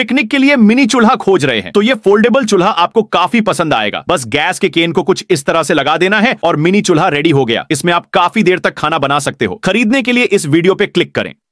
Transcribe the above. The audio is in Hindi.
पिकनिक के लिए मिनी चूल्हा खोज रहे हैं तो ये फोल्डेबल चूल्हा आपको काफी पसंद आएगा बस गैस के केन को कुछ इस तरह से लगा देना है और मिनी चूल्हा रेडी हो गया इसमें आप काफी देर तक खाना बना सकते हो खरीदने के लिए इस वीडियो पे क्लिक करें